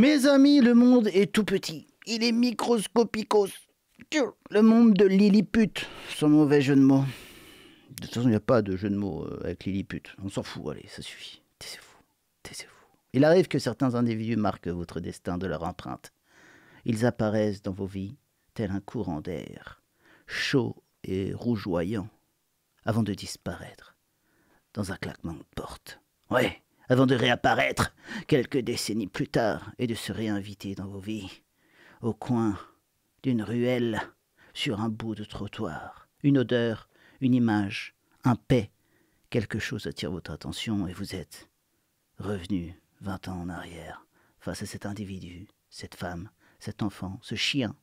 Mes amis, le monde est tout petit. Il est microscopicos. Le monde de Lilliput, son mauvais jeu de mots. De toute façon, il n'y a pas de jeu de mots euh, avec Lilliput. On s'en fout, allez, ça suffit. Taisez-vous, taisez-vous. Il arrive que certains individus marquent votre destin de leur empreinte. Ils apparaissent dans vos vies tel un courant d'air, chaud et rougeoyant, avant de disparaître dans un claquement de porte. Ouais, avant de réapparaître quelques décennies plus tard et de se réinviter dans vos vies, au coin d'une ruelle, sur un bout de trottoir. Une odeur, une image, un paix, quelque chose attire votre attention et vous êtes revenu vingt ans en arrière face à cet individu, cette femme, cet enfant, ce chien,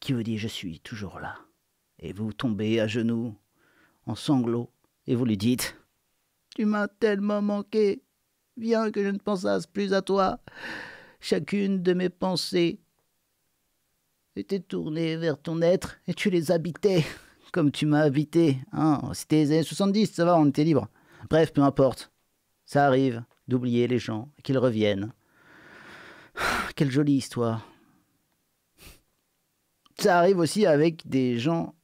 qui vous dit je suis toujours là. Et vous tombez à genoux en sanglots et vous lui dites tu m'as tellement manqué. Viens que je ne pensasse plus à toi. Chacune de mes pensées était tournée vers ton être et tu les habitais comme tu m'as habité. Hein. C'était les années 70, ça va, on était libre. Bref, peu importe. Ça arrive d'oublier les gens, qu'ils reviennent. Quelle jolie histoire. Ça arrive aussi avec des gens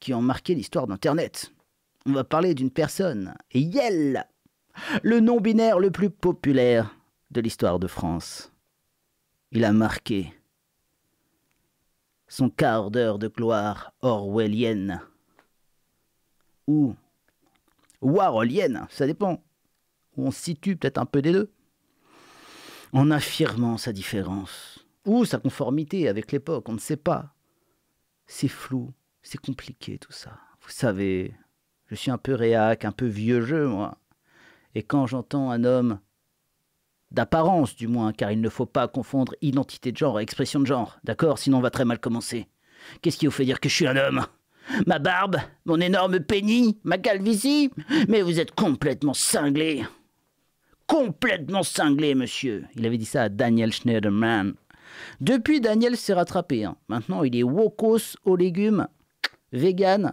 qui ont marqué l'histoire d'Internet on va parler d'une personne, Yel, le nom binaire le plus populaire de l'histoire de France. Il a marqué son quart d'heure de gloire orwellienne. Ou warolienne, ça dépend. Où on se situe peut-être un peu des deux. En affirmant sa différence. Ou sa conformité avec l'époque, on ne sait pas. C'est flou, c'est compliqué tout ça. Vous savez, je suis un peu réac, un peu vieux jeu, moi. Et quand j'entends un homme, d'apparence du moins, car il ne faut pas confondre identité de genre et expression de genre, d'accord Sinon on va très mal commencer. Qu'est-ce qui vous fait dire que je suis un homme Ma barbe, mon énorme pénis, ma calvitie Mais vous êtes complètement cinglé Complètement cinglé, monsieur Il avait dit ça à Daniel Schneiderman. Depuis, Daniel s'est rattrapé. Hein. Maintenant, il est wokos aux légumes, vegan,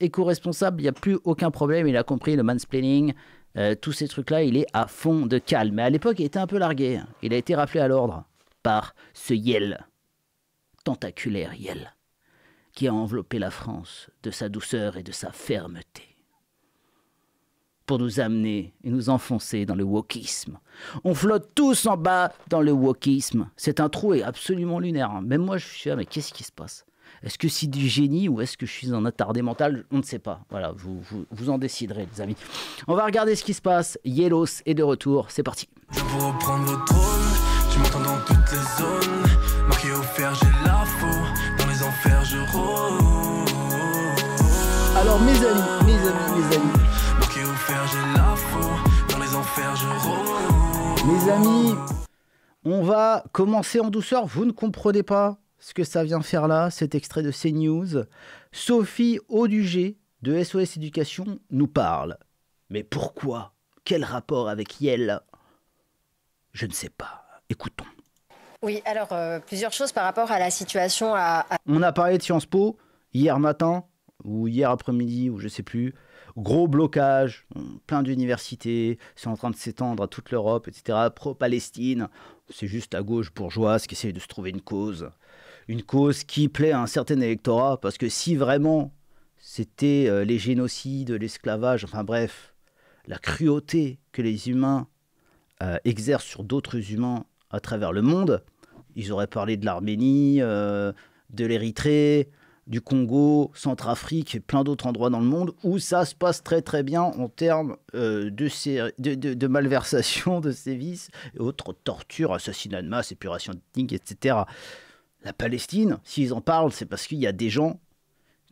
éco-responsable, il n'y a plus aucun problème. Il a compris le mansplaining, euh, tous ces trucs-là, il est à fond de calme. Mais à l'époque, il était un peu largué. Il a été rappelé à l'ordre par ce Yel, tentaculaire Yel, qui a enveloppé la France de sa douceur et de sa fermeté pour nous amener et nous enfoncer dans le wokisme. On flotte tous en bas dans le wokisme. C'est un trou et absolument lunaire. Hein. Même moi, je suis là, mais qu'est-ce qui se passe est-ce que c'est du génie ou est-ce que je suis un attardé mental On ne sait pas. Voilà, vous, en déciderez, les amis. On va regarder ce qui se passe. Yellos est de retour. C'est parti. Je reprendre le trône. Tu m'entends dans toutes les zones. au fer, j'ai la Dans les enfers, je Alors, mes amis, mes amis, mes amis. Marqué au fer, j'ai la Dans les enfers, je Mes amis, on va commencer en douceur. Vous ne comprenez pas ce que ça vient faire là, cet extrait de CNews. Sophie Audugé de SOS Éducation nous parle. Mais pourquoi Quel rapport avec Yel Je ne sais pas. Écoutons. Oui, alors euh, plusieurs choses par rapport à la situation à, On a parlé de Sciences Po hier matin ou hier après-midi ou je ne sais plus. Gros blocage, plein d'universités, c'est en train de s'étendre à toute l'Europe, etc. Pro-Palestine, c'est juste à gauche bourgeoise qui essaye de se trouver une cause une cause qui plaît à un certain électorat, parce que si vraiment c'était euh, les génocides, l'esclavage, enfin bref, la cruauté que les humains euh, exercent sur d'autres humains à travers le monde, ils auraient parlé de l'Arménie, euh, de l'Érythrée, du Congo, Centrafrique et plein d'autres endroits dans le monde où ça se passe très très bien en termes de, de, malversation, de sévices et autres tortures, assassinats de masse, épuration ethnique, etc. La Palestine, s'ils en parlent, c'est parce qu'il y a des gens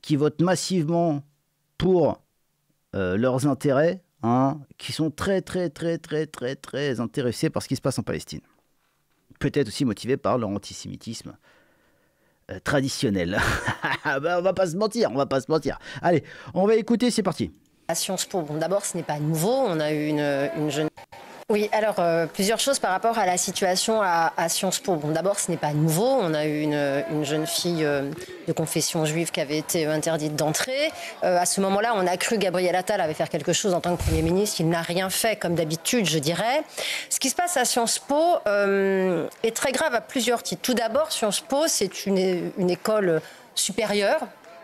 qui votent massivement pour euh, leurs intérêts, hein, qui sont très très très très très très intéressés par ce qui se passe en Palestine. Peut-être aussi motivés par leur antisémitisme euh, traditionnel. ben, on va pas se mentir, on va pas se mentir. Allez, on va écouter, c'est parti. À Sciences pour d'abord ce n'est pas nouveau, on a eu une jeune... Oui, alors euh, plusieurs choses par rapport à la situation à, Sciences Po. Bon, d'abord, ce n'est pas nouveau. On a eu une, jeune fille euh, de confession juive qui avait été interdite d'entrer. Euh, à ce moment-là, on a cru que Gabriel Attal avait fait quelque chose en tant que Premier ministre. Il n'a rien fait, comme d'habitude, je dirais. Ce qui se passe à Sciences Po est très grave à plusieurs titres. Tout d'abord, Sciences Po, c'est une, école supérieure,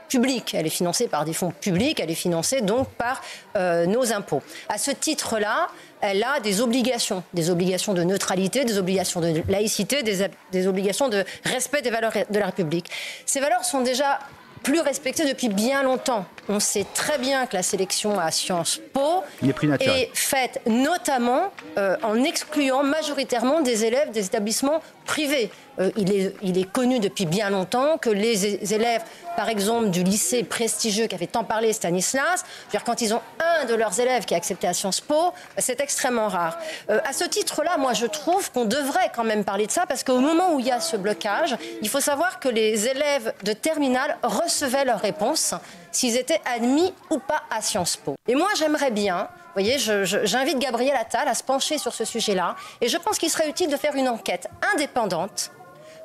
publique. Elle est financée par des fonds publics, elle est financée donc par nos impôts. À ce titre-là, elle a des obligations, des obligations de neutralité, des obligations de laïcité, des, obligations de respect des valeurs de la République. Ces valeurs sont déjà plus respectées depuis bien longtemps. On sait très bien que la sélection à Sciences Po est faite notamment euh, en excluant majoritairement des élèves des établissements privé. Euh, il, est, il est connu depuis bien longtemps que les élèves, par exemple, du lycée prestigieux qu'avait tant parlé Stanislas, quand ils ont un de leurs élèves qui est accepté à Sciences Po, euh, c'est extrêmement rare. Euh, à ce titre-là, moi, je trouve qu'on devrait quand même parler de ça parce qu'au moment où il y a ce blocage, il faut savoir que les élèves de terminale recevaient leurs réponses s'ils étaient admis ou pas à Sciences Po. Et moi, j'aimerais bien, vous voyez, j'invite Gabriel Attal à se pencher sur ce sujet-là, et je pense qu'il serait utile de faire une enquête indépendante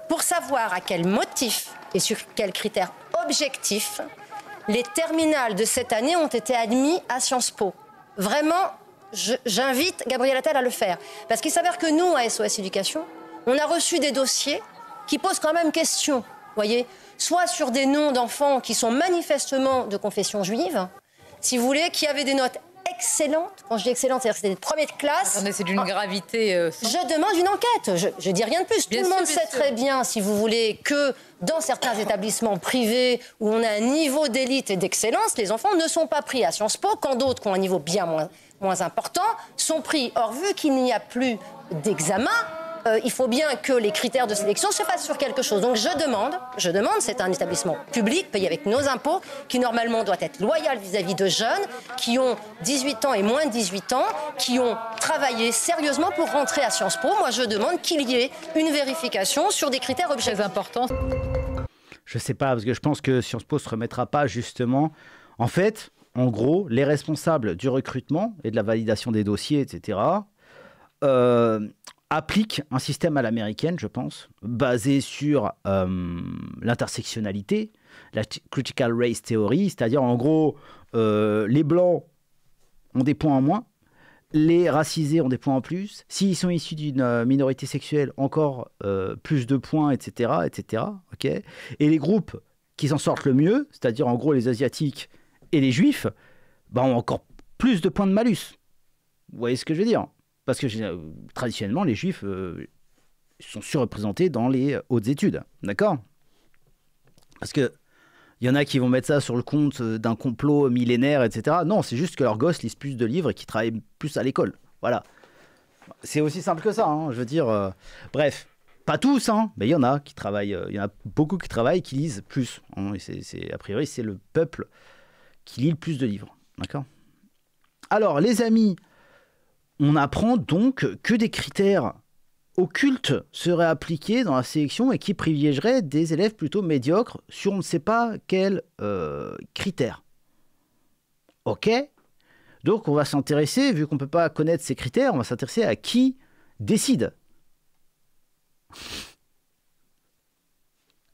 pour savoir à quel motif et sur quels critère objectif les terminales de cette année ont été admis à Sciences Po. Vraiment, j'invite Gabriel Attal à le faire. Parce qu'il s'avère que nous, à SOS Éducation, on a reçu des dossiers qui posent quand même question voyez, soit sur des noms d'enfants qui sont manifestement de confession juive, si vous voulez, qui avaient des notes excellentes. Quand je dis excellentes, c'est-à-dire c'était des premiers de classe. c'est d'une ah. gravité. Euh, je demande une enquête. Je, ne dis rien de plus. Tout le monde sait très bien, si vous voulez, que dans certains établissements privés où on a un niveau d'élite et d'excellence, les enfants ne sont pas pris à Sciences Po, quand d'autres qui ont un niveau bien moins, moins important sont pris. Or, vu qu'il n'y a plus d'examen, euh, il faut bien que les critères de sélection se fassent sur quelque chose. Donc je demande, je demande, c'est un établissement public payé avec nos impôts qui normalement doit être loyal vis-à-vis de jeunes qui ont 18 ans et moins de 18 ans, qui ont travaillé sérieusement pour rentrer à Sciences Po. Moi, je demande qu'il y ait une vérification sur des critères objectifs. importants. Je sais pas, parce que je pense que Sciences Po se remettra pas justement. En fait, en gros, les responsables du recrutement et de la validation des dossiers, etc., applique un système à l'américaine, je pense, basé sur euh, l'intersectionnalité, la critical race theory, c'est-à-dire en gros, euh, les blancs ont des points en moins, les racisés ont des points en plus, s'ils sont issus d'une euh, minorité sexuelle, encore plus de points, etc. etc. et les groupes qui s'en sortent le mieux, c'est-à-dire en gros les asiatiques et les juifs, bah, ont encore plus de points de malus. Vous voyez ce que je veux dire parce que traditionnellement, les juifs euh, sont surreprésentés dans les euh, hautes études. D'accord Parce que. y en a qui vont mettre ça sur le compte euh, d'un complot millénaire, etc. Non, c'est juste que leurs gosses lisent plus de livres et qu'ils travaillent plus à l'école. Voilà. C'est aussi simple que ça, hein, je veux dire. bref, pas tous, hein, mais il y en a qui travaillent, il y en a beaucoup qui travaillent, qui lisent plus. Hein, a priori, c'est le peuple qui lit le plus de livres. D'accord Alors, les amis, on apprend donc que des critères occultes seraient appliqués dans la sélection et qui privilégieraient des élèves plutôt médiocres sur on ne sait pas quels euh, critères. Ok Donc on va s'intéresser, vu qu'on ne peut pas connaître ces critères, on va s'intéresser à qui décide.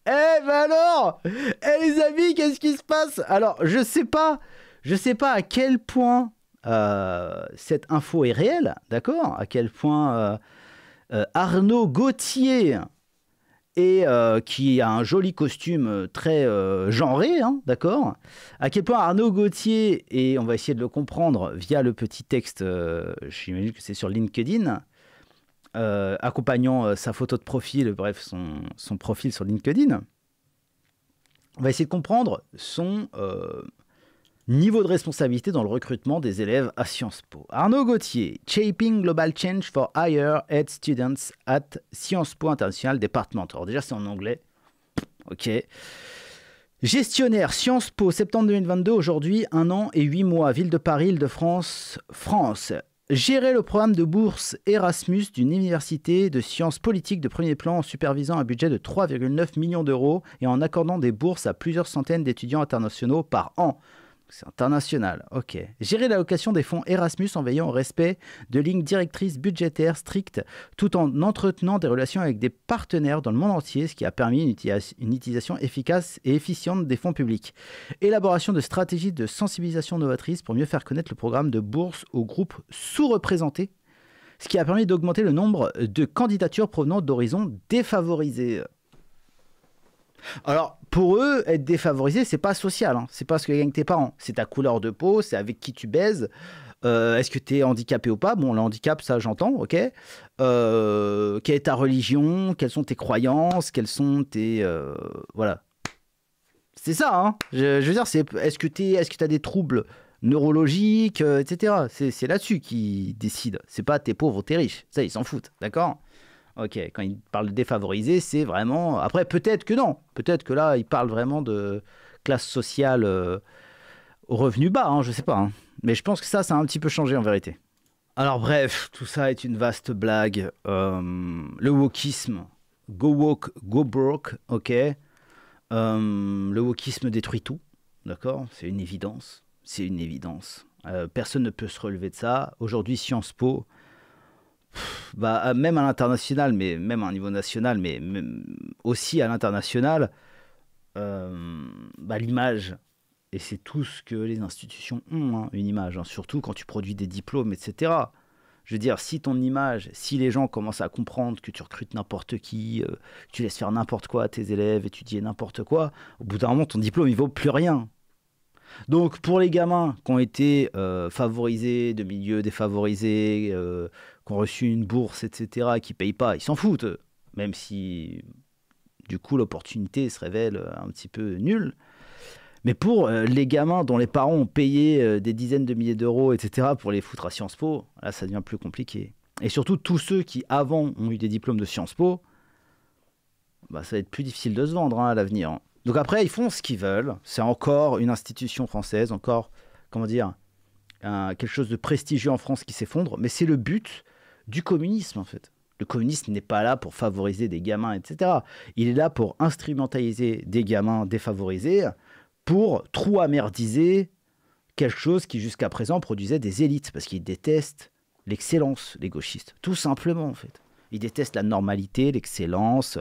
Eh ben alors Eh les amis, qu'est-ce qui se passe Alors, je sais pas, je sais pas à quel point euh, cette info est réelle, d'accord À quel point Arnaud Gauthier, et qui a un joli costume très genré, d'accord À quel point Arnaud Gauthier, et on va essayer de le comprendre via le petit texte, je euh, j'imagine que c'est sur LinkedIn, euh, accompagnant sa photo de profil, bref, son, son, profil sur LinkedIn, on va essayer de comprendre son, niveau de responsabilité dans le recrutement des élèves à Sciences Po. Arnaud Gauthier, Shaping Global Change for Higher Ed Students at Sciences Po International Department. Alors déjà c'est en anglais. Ok. Gestionnaire Sciences Po, septembre 2022, aujourd'hui, un an et huit mois, ville de Paris, Île-de-France, France. Gérer le programme de bourse Erasmus d'une université de sciences politiques de premier plan en supervisant un budget de 3,9 millions d'euros et en accordant des bourses à plusieurs centaines d'étudiants internationaux par an c'est international, ok. Gérer l'allocation des fonds Erasmus en veillant au respect de lignes directrices budgétaires strictes, tout en entretenant des relations avec des partenaires dans le monde entier, ce qui a permis une, utilisation efficace et efficiente des fonds publics. Élaboration de stratégies de sensibilisation novatrices pour mieux faire connaître le programme de bourse aux groupes sous-représentés, ce qui a permis d'augmenter le nombre de candidatures provenant d'horizons défavorisés. Alors, pour eux, être défavorisé, c'est pas social. Hein. C'est pas ce que gagnent tes parents. C'est ta couleur de peau, c'est avec qui tu baises. Euh, est-ce que tu es handicapé ou pas Bon, le handicap, ça j'entends, ok. Euh, quelle est ta religion Quelles sont tes croyances Quelles sont tes. Euh, voilà. C'est ça, hein. Je, veux dire, c'est. Est-ce que tu as des troubles neurologiques, etc. C'est là-dessus qu'ils décident. C'est pas t'es pauvres ou t'es riches. Ça, ils s'en foutent, d'accord Ok, quand il parle de défavorisé, c'est vraiment. Après, peut-être que non. Peut-être que là, il parle vraiment de classe sociale euh, au revenu bas, hein, je sais pas. Hein. Mais je pense que ça, ça a un petit peu changé en vérité. Alors, bref, tout ça est une vaste blague. Euh, le wokisme. Go woke, go broke, ok. Euh, le wokisme détruit tout, d'accord C'est une évidence. C'est une évidence. personne ne peut se relever de ça. Aujourd'hui, Sciences Po bah, euh, même à l'international, mais même à un niveau national, mais aussi à l'international, euh, bah, l'image. Et c'est tout ce que les institutions ont, hein, une image, hein, surtout quand tu produis des diplômes, etc. Je veux dire, si ton image, si les gens commencent à comprendre que tu recrutes n'importe qui, euh, tu laisses faire n'importe quoi à tes élèves, étudier n'importe quoi, au bout d'un moment, ton diplôme, il vaut plus rien. Donc pour les gamins qui ont été euh, favorisés, de milieux défavorisés, euh, qui ont reçu une bourse, etc., qui ne payent pas, ils s'en foutent. Même si du coup l'opportunité se révèle euh, un petit peu nulle. Mais pour les gamins dont les parents ont payé des dizaines de milliers d'euros, etc., pour les foutre à Sciences Po, là ça devient plus compliqué. Et surtout tous ceux qui avant ont eu des diplômes de Sciences Po, bah, ça va être plus difficile de se vendre hein, à l'avenir. Hein. Donc après, ils font ce qu'ils veulent. C'est encore une institution française, encore, comment dire, quelque chose de prestigieux en France qui s'effondre. Mais c'est le but du communisme, en fait. Le communisme n'est pas là pour favoriser des gamins, etc. Il est là pour instrumentaliser des gamins défavorisés, pour trop amerdiser quelque chose qui jusqu'à présent produisait des élites, parce qu'ils détestent l'excellence, les gauchistes. Tout simplement, en fait. Ils détestent la normalité, l'excellence,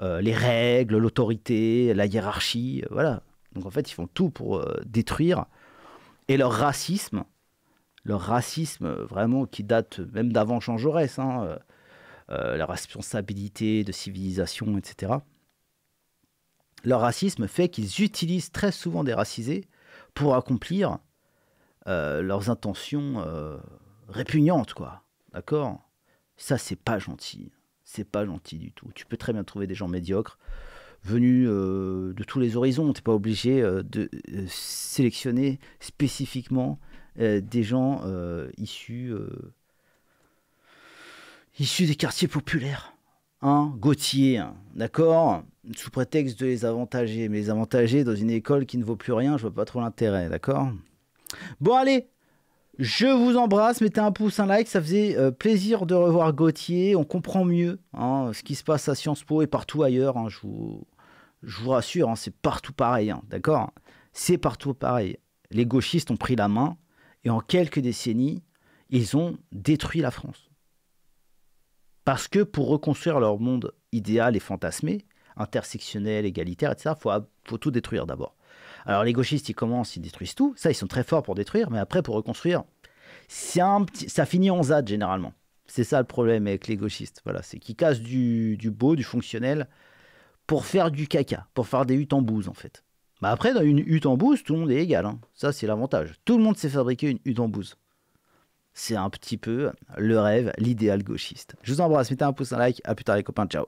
euh, les règles, l'autorité, la hiérarchie. Euh, voilà. Donc en fait, ils font tout pour euh, détruire. Et leur racisme, leur racisme vraiment qui date même d'avant Jean Jaurès, hein, responsabilité de civilisation, etc. Leur racisme fait qu'ils utilisent très souvent des racisés pour accomplir leurs intentions répugnantes, quoi. D'accord ça, c'est pas gentil. C'est pas gentil du tout. Tu peux très bien trouver des gens médiocres venus euh, de tous les horizons. Tu pas obligé euh, de euh, sélectionner spécifiquement des gens issus, des quartiers populaires. Hein, Gauthier, hein, d'accord Sous prétexte de les avantager. Mais les avantager dans une école qui ne vaut plus rien, je vois pas trop l'intérêt, d'accord Bon, allez, je vous embrasse, mettez un pouce, un like, ça faisait euh, plaisir de revoir Gauthier, on comprend mieux hein, ce qui se passe à Sciences Po et partout ailleurs, hein, je, vous, vous, rassure, hein, c'est partout pareil, d'accord C'est partout pareil. Les gauchistes ont pris la main et en quelques décennies, ils ont détruit la France. Parce que pour reconstruire leur monde idéal et fantasmé, intersectionnel, égalitaire, etc., il faut tout détruire d'abord. Alors les gauchistes, ils commencent, ils détruisent tout. Ça, ils sont très forts pour détruire, mais après, pour reconstruire, ça finit en ZAD généralement. C'est ça le problème avec les gauchistes. Voilà, c'est qu'ils cassent du, beau, du fonctionnel, pour faire du caca, pour faire des huttes en bouse en fait. Mais bah, après, dans une hutte en bouse, tout le monde est égal. Hein. Ça, c'est l'avantage. Tout le monde sait fabriquer une hutte en bouse. C'est un petit peu le rêve, l'idéal gauchiste. Je vous embrasse, mettez un pouce, un like. A plus tard, les copains. Ciao.